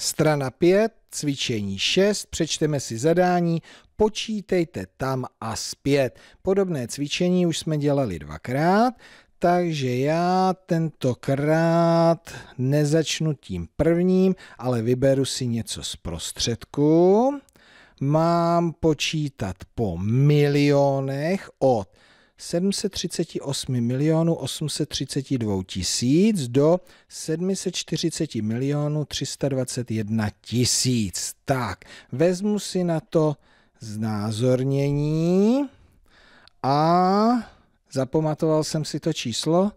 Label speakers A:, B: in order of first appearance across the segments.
A: Strana 5, cvičení 6, přečteme si zadání, počítejte tam a zpět. Podobné cvičení už jsme dělali dvakrát, takže já tentokrát nezačnu tím prvním, ale vyberu si něco z prostředku. Mám počítat po milionech od 738 milionů 832 tisíc do 740 milionů 321 tisíc. Tak, vezmu si na to znázornění a zapamatoval jsem si to číslo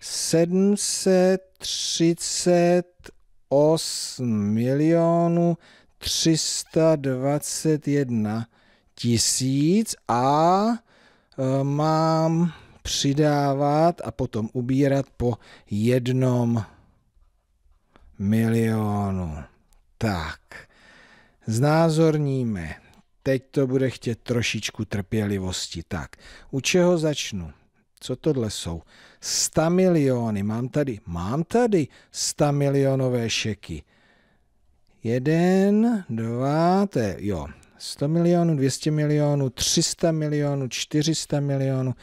A: 738 milionů 321 tisíc a mám přidávat a potom ubírat po jednom milionu. Tak, znázorníme. Teď to bude chtět trošičku trpělivosti. Tak, u čeho začnu? Co tohle jsou? 100 miliony. Mám tady, mám tady 100 milionové šeky. Jeden, dva, to je, jo, 100 milionů, 200 milionů, 300 milionů, 400 milionů,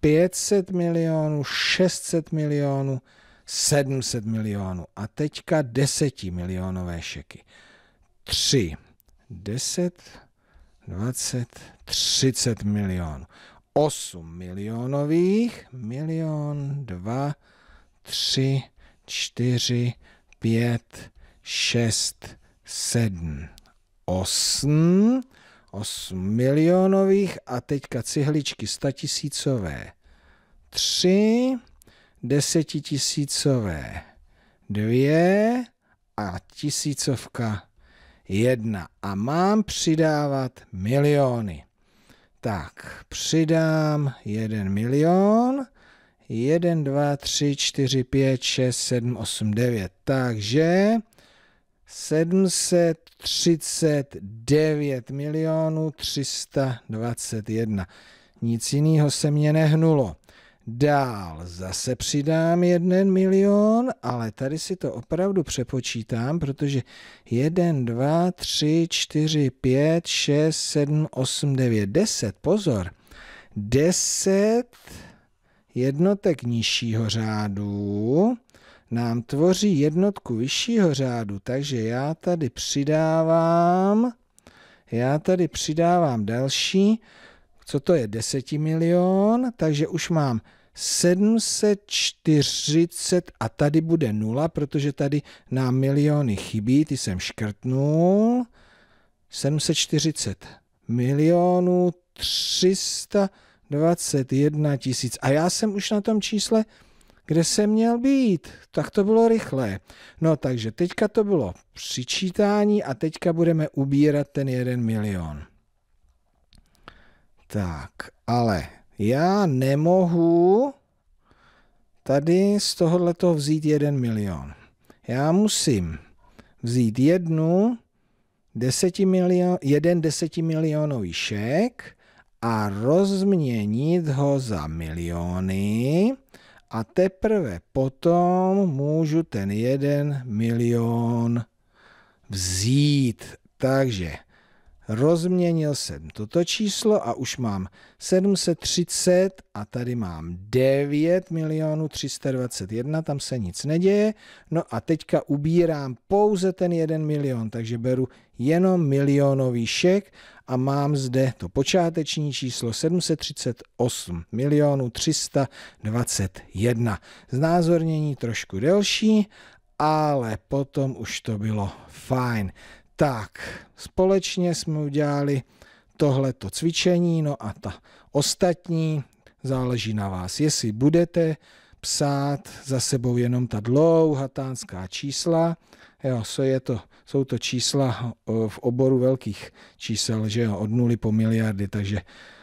A: 500 milionů, 600 milionů, 700 milionů a teďka 10 milionové šeky. 3, 10, 20, 30 milionů. 8 milionových, milion, 2, 3, 4, 5, 6, 7. 8, 8 milionových a teďka cihličky 100 tisícové 3, 10 tisícové 2 a tisícovka 1. A mám přidávat miliony. Tak, přidám 1 milion, 1, 2, 3, 4, 5, 6, 7, 8, 9. Takže 739 milionů 321. Nic jiného se mě nehnulo. Dál zase přidám 1 milion, ale tady si to opravdu přepočítám, protože 1, 2, 3, 4, 5, 6, 7, 8, 9, 10, pozor, 10 jednotek nižšího řádu nám tvoří jednotku vyššího řádu, takže já tady přidávám, já tady přidávám další, co to je 10 milion, takže už mám 740 a tady bude nula, protože tady nám miliony chybí, ty jsem škrtnul. 740 milionů 321 tisíc. A já jsem už na tom čísle kde jsem měl být. Tak to bylo rychlé. No takže teďka to bylo přičítání a teďka budeme ubírat ten jeden milion. Tak, ale já nemohu tady z toho vzít jeden milion. Já musím vzít jednu deseti milion jeden desetimilionový šek a rozměnit ho za miliony a teprve potom můžu ten jeden milion vzít. Takže Rozměnil jsem toto číslo a už mám 730 a tady mám 9 milionů 321, tam se nic neděje. No a teďka ubírám pouze ten 1 milion, takže beru jenom milionový šek a mám zde to počáteční číslo 738 milionů 321. Znázornění trošku delší, ale potom už to bylo fajn. Tak, společně jsme udělali tohleto cvičení, no a ta ostatní záleží na vás. Jestli budete psát za sebou jenom ta dlouhatánská čísla, jo, so je to, jsou to čísla v oboru velkých čísel, že jo, od nuly po miliardy, takže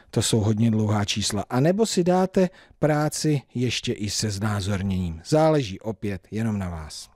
A: to jsou hodně dlouhá čísla. A nebo si dáte práci ještě i se znázorněním. Záleží opět jenom na vás.